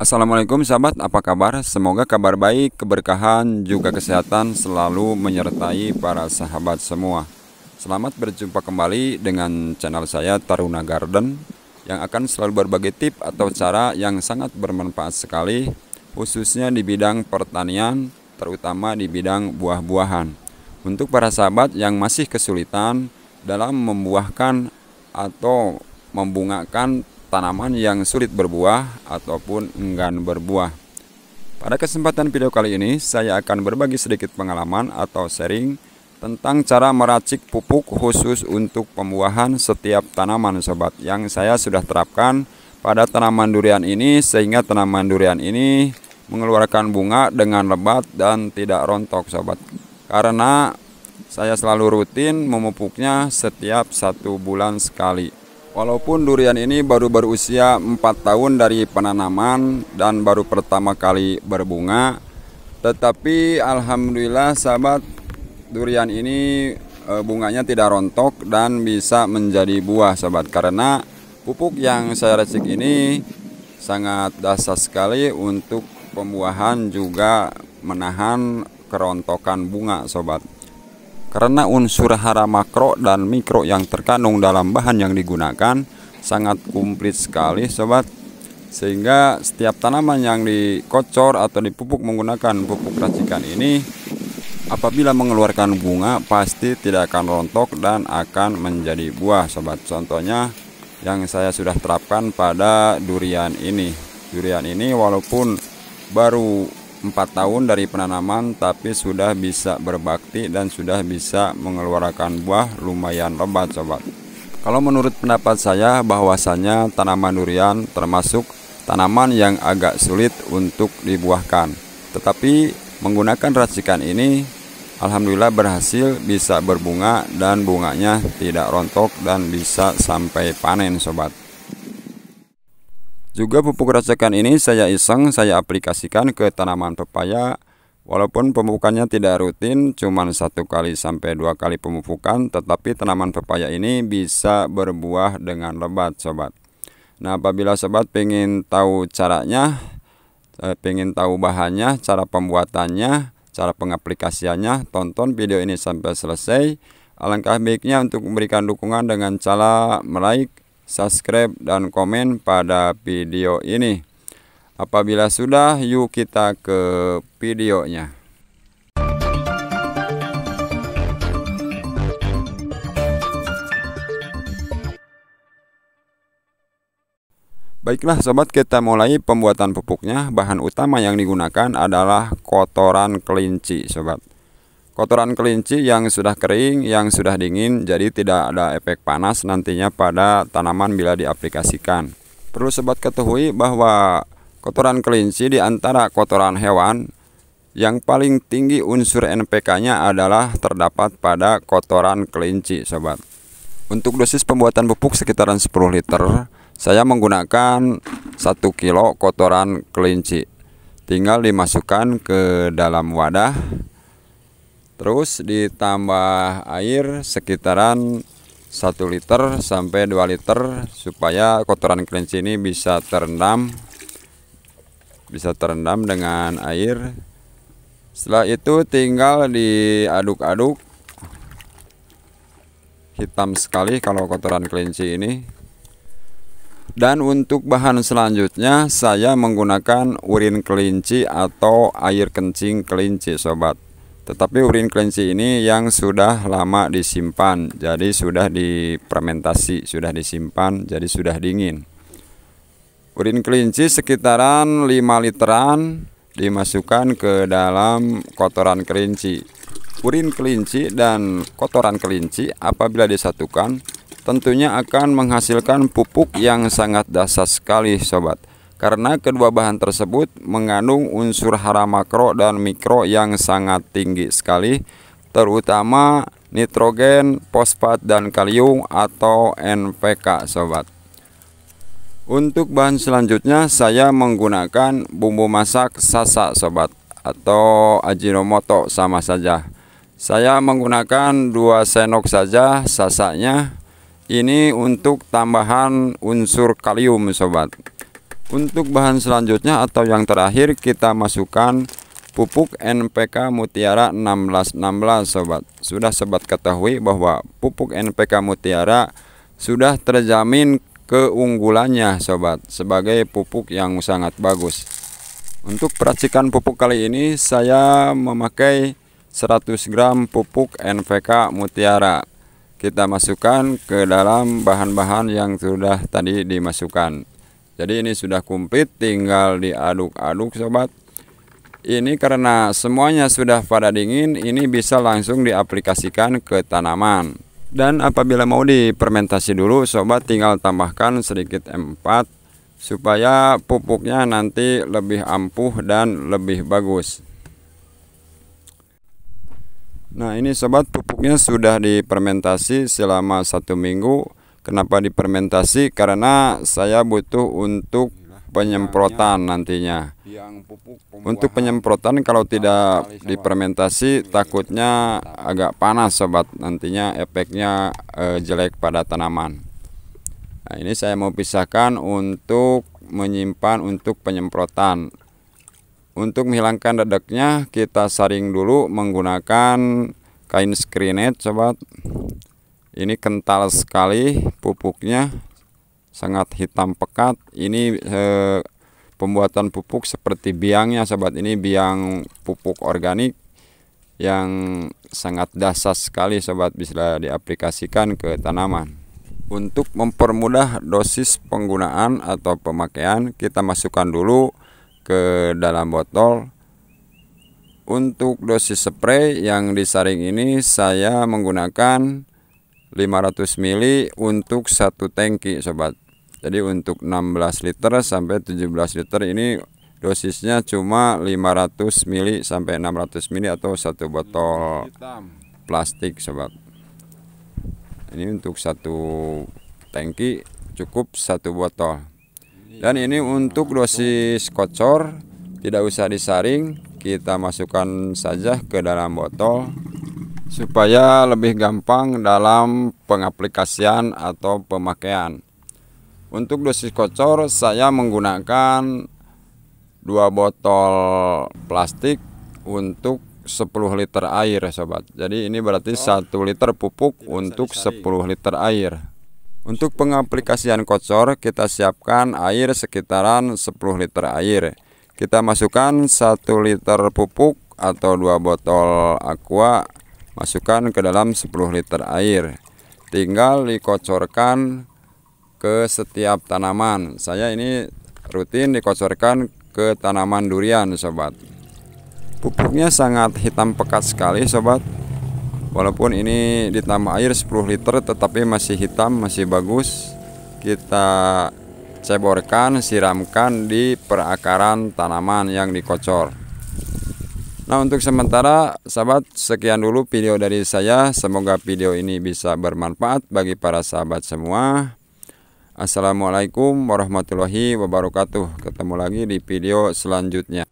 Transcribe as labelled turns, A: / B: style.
A: Assalamualaikum sahabat, apa kabar? Semoga kabar baik, keberkahan, juga kesehatan selalu menyertai para sahabat semua. Selamat berjumpa kembali dengan channel saya Taruna Garden yang akan selalu berbagi tip atau cara yang sangat bermanfaat sekali khususnya di bidang pertanian terutama di bidang buah-buahan. Untuk para sahabat yang masih kesulitan dalam membuahkan atau membungakan tanaman yang sulit berbuah ataupun enggan berbuah. Pada kesempatan video kali ini, saya akan berbagi sedikit pengalaman atau sharing tentang cara meracik pupuk khusus untuk pembuahan setiap tanaman sobat yang saya sudah terapkan pada tanaman durian ini sehingga tanaman durian ini mengeluarkan bunga dengan lebat dan tidak rontok sobat karena saya selalu rutin memupuknya setiap satu bulan sekali Walaupun durian ini baru berusia 4 tahun dari penanaman dan baru pertama kali berbunga, tetapi alhamdulillah sahabat durian ini e, bunganya tidak rontok dan bisa menjadi buah sahabat karena pupuk yang saya racik ini sangat dasar sekali untuk pembuahan juga menahan kerontokan bunga sobat. Karena unsur hara makro dan mikro yang terkandung dalam bahan yang digunakan sangat komplit sekali sobat sehingga setiap tanaman yang dikocor atau dipupuk menggunakan pupuk racikan ini apabila mengeluarkan bunga pasti tidak akan rontok dan akan menjadi buah sobat contohnya yang saya sudah terapkan pada durian ini durian ini walaupun baru empat tahun dari penanaman tapi sudah bisa berbakti dan sudah bisa mengeluarkan buah lumayan lebat sobat kalau menurut pendapat saya bahwasanya tanaman durian termasuk tanaman yang agak sulit untuk dibuahkan tetapi menggunakan racikan ini Alhamdulillah berhasil bisa berbunga dan bunganya tidak rontok dan bisa sampai panen sobat juga pupuk racikan ini saya iseng saya aplikasikan ke tanaman pepaya Walaupun pemupukannya tidak rutin, cuma satu kali sampai dua kali pemupukan, tetapi tanaman pepaya ini bisa berbuah dengan lebat, sobat. Nah, apabila sobat ingin tahu caranya, eh, ingin tahu bahannya, cara pembuatannya, cara pengaplikasiannya, tonton video ini sampai selesai. Alangkah baiknya untuk memberikan dukungan dengan cara like, subscribe, dan komen pada video ini. Apabila sudah, yuk kita ke videonya. Baiklah sobat kita mulai pembuatan pupuknya Bahan utama yang digunakan adalah kotoran kelinci sobat Kotoran kelinci yang sudah kering, yang sudah dingin, jadi tidak ada efek panas nantinya pada tanaman bila diaplikasikan. Perlu sobat ketahui bahwa kotoran kelinci di antara kotoran hewan yang paling tinggi unsur NPK-nya adalah terdapat pada kotoran kelinci, sobat. Untuk dosis pembuatan pupuk sekitaran 10 liter, saya menggunakan 1 kilo kotoran kelinci. Tinggal dimasukkan ke dalam wadah terus ditambah air sekitaran 1 liter sampai 2 liter supaya kotoran kelinci ini bisa terendam bisa terendam dengan air setelah itu tinggal diaduk-aduk hitam sekali kalau kotoran kelinci ini dan untuk bahan selanjutnya saya menggunakan urin kelinci atau air kencing kelinci sobat tetapi urin kelinci ini yang sudah lama disimpan, jadi sudah dipermentasi sudah disimpan, jadi sudah dingin. Urin kelinci sekitaran 5 literan dimasukkan ke dalam kotoran kelinci. Urin kelinci dan kotoran kelinci apabila disatukan tentunya akan menghasilkan pupuk yang sangat dasar sekali sobat karena kedua bahan tersebut mengandung unsur hara makro dan mikro yang sangat tinggi sekali terutama nitrogen, fosfat dan kalium atau NPK sobat. Untuk bahan selanjutnya saya menggunakan bumbu masak sasa sobat atau ajinomoto sama saja. Saya menggunakan dua sendok saja sasanya. Ini untuk tambahan unsur kalium sobat untuk bahan selanjutnya atau yang terakhir kita masukkan pupuk NPK Mutiara 1616 sobat. Sudah sobat ketahui bahwa pupuk NPK Mutiara sudah terjamin keunggulannya sobat sebagai pupuk yang sangat bagus. Untuk peracikan pupuk kali ini saya memakai 100 gram pupuk NPK Mutiara. Kita masukkan ke dalam bahan-bahan yang sudah tadi dimasukkan jadi ini sudah kumplit tinggal diaduk-aduk sobat ini karena semuanya sudah pada dingin ini bisa langsung diaplikasikan ke tanaman dan apabila mau dipermentasi dulu sobat tinggal tambahkan sedikit M4 supaya pupuknya nanti lebih ampuh dan lebih bagus nah ini sobat pupuknya sudah dipermentasi selama satu minggu Kenapa dipermentasi? Karena saya butuh untuk penyemprotan nantinya. Untuk penyemprotan kalau tidak dipermentasi, takutnya agak panas sobat. Nantinya efeknya eh, jelek pada tanaman. Nah, ini saya mau pisahkan untuk menyimpan untuk penyemprotan. Untuk menghilangkan dedeknya, kita saring dulu menggunakan kain screenet sobat ini kental sekali pupuknya sangat hitam pekat ini eh, pembuatan pupuk seperti biangnya sahabat ini biang pupuk organik yang sangat dasar sekali sobat bisa diaplikasikan ke tanaman untuk mempermudah dosis penggunaan atau pemakaian kita masukkan dulu ke dalam botol untuk dosis spray yang disaring ini saya menggunakan 500 ml untuk satu tangki sobat jadi untuk 16 liter sampai 17 liter ini dosisnya cuma 500 ml sampai 600 ml atau satu botol plastik sobat ini untuk satu tangki cukup satu botol dan ini untuk dosis kocor tidak usah disaring kita masukkan saja ke dalam botol supaya lebih gampang dalam pengaplikasian atau pemakaian. Untuk dosis kocor saya menggunakan dua botol plastik untuk 10 liter air sobat. Jadi ini berarti satu liter pupuk untuk 10 liter air. Untuk pengaplikasian kocor kita siapkan air sekitaran 10 liter air. Kita masukkan satu liter pupuk atau dua botol aqua Masukkan ke dalam 10 liter air. Tinggal dikocorkan ke setiap tanaman. Saya ini rutin dikocorkan ke tanaman durian, sobat. Pupuknya sangat hitam pekat sekali, sobat. Walaupun ini ditambah air 10 liter tetapi masih hitam, masih bagus. Kita ceborkan, siramkan di perakaran tanaman yang dikocor. Nah untuk sementara sahabat sekian dulu video dari saya Semoga video ini bisa bermanfaat bagi para sahabat semua Assalamualaikum warahmatullahi wabarakatuh Ketemu lagi di video selanjutnya